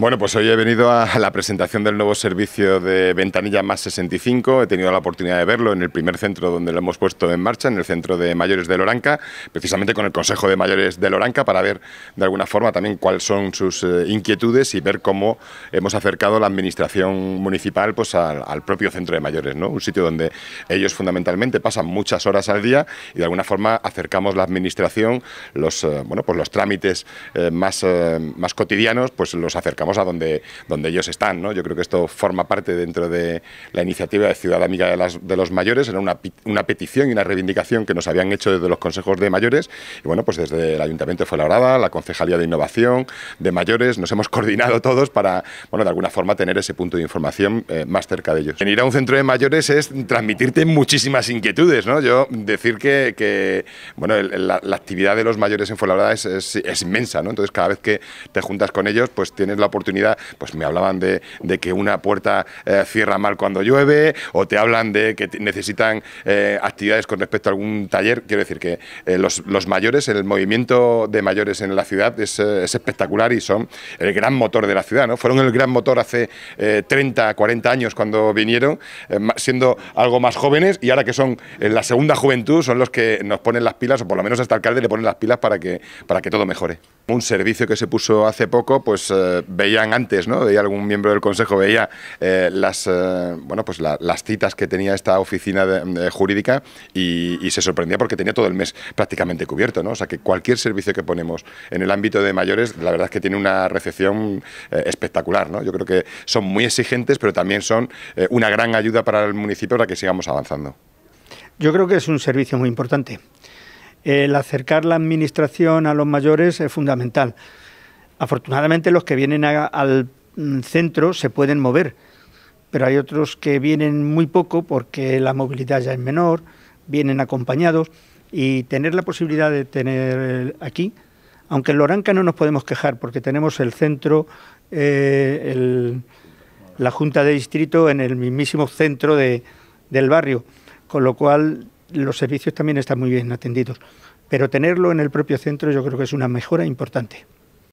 Bueno, pues hoy he venido a la presentación del nuevo servicio de Ventanilla Más 65. He tenido la oportunidad de verlo en el primer centro donde lo hemos puesto en marcha, en el centro de mayores de Loranca, precisamente con el Consejo de Mayores de Loranca, para ver de alguna forma también cuáles son sus eh, inquietudes y ver cómo hemos acercado la administración municipal pues, al, propio centro de mayores, ¿no? Un sitio donde ellos fundamentalmente pasan muchas horas al día y de alguna forma acercamos la administración, los, eh, bueno, pues los trámites eh, más, más cotidianos, pues los acercamos a donde, donde ellos están. ¿no? Yo creo que esto forma parte dentro de la iniciativa de Ciudad Amiga de, las, de los Mayores, era una, una, petición y una reivindicación que nos habían hecho desde los consejos de mayores, y bueno, pues desde el Ayuntamiento de Fuenlabrada, la Concejalía de Innovación, de Mayores, nos hemos coordinado todos para, bueno, de alguna forma tener ese punto de información eh, más cerca de ellos. Venir a un centro de mayores es transmitirte muchísimas inquietudes, ¿no? Yo decir que, que bueno, la, actividad de los mayores en Fuenlabrada es, es, es inmensa, ¿no? Entonces cada vez que te juntas con ellos, pues tienes la oportunidad oportunidad, pues me hablaban de, que una puerta eh, cierra mal cuando llueve, o te hablan de que necesitan eh, actividades con respecto a algún taller. Quiero decir que eh, los, mayores, el movimiento de mayores en la ciudad es, espectacular y son el gran motor de la ciudad. ¿no? Fueron el gran motor hace 30, 40 años cuando vinieron, siendo algo más jóvenes, y ahora que son la segunda juventud, son los que nos ponen las pilas, o por lo menos hasta alcalde le ponen las pilas para que, para que todo mejore un servicio que se puso hace poco, pues eh, veían antes, ¿no? Veía algún miembro del Consejo, veía eh, las, eh, bueno, pues las citas que tenía esta oficina jurídica y, y, se sorprendía porque tenía todo el mes prácticamente cubierto, ¿no? O sea que cualquier servicio que ponemos en el ámbito de mayores, la verdad es que tiene una recepción espectacular, ¿no? Yo creo que son muy exigentes, pero también son una gran ayuda para el municipio para que sigamos avanzando. Yo creo que es un servicio muy importante el acercar la administración a los mayores es fundamental. Afortunadamente los que vienen al centro se pueden mover, pero hay otros que vienen muy poco porque la movilidad ya es menor, vienen acompañados y tener la posibilidad de tener aquí, aunque en Loranca no nos podemos quejar porque tenemos el centro, eh, la Junta de Distrito en el mismísimo centro de, del barrio, con lo cual los servicios también están muy bien atendidos, pero tenerlo en el propio centro yo creo que es una mejora importante.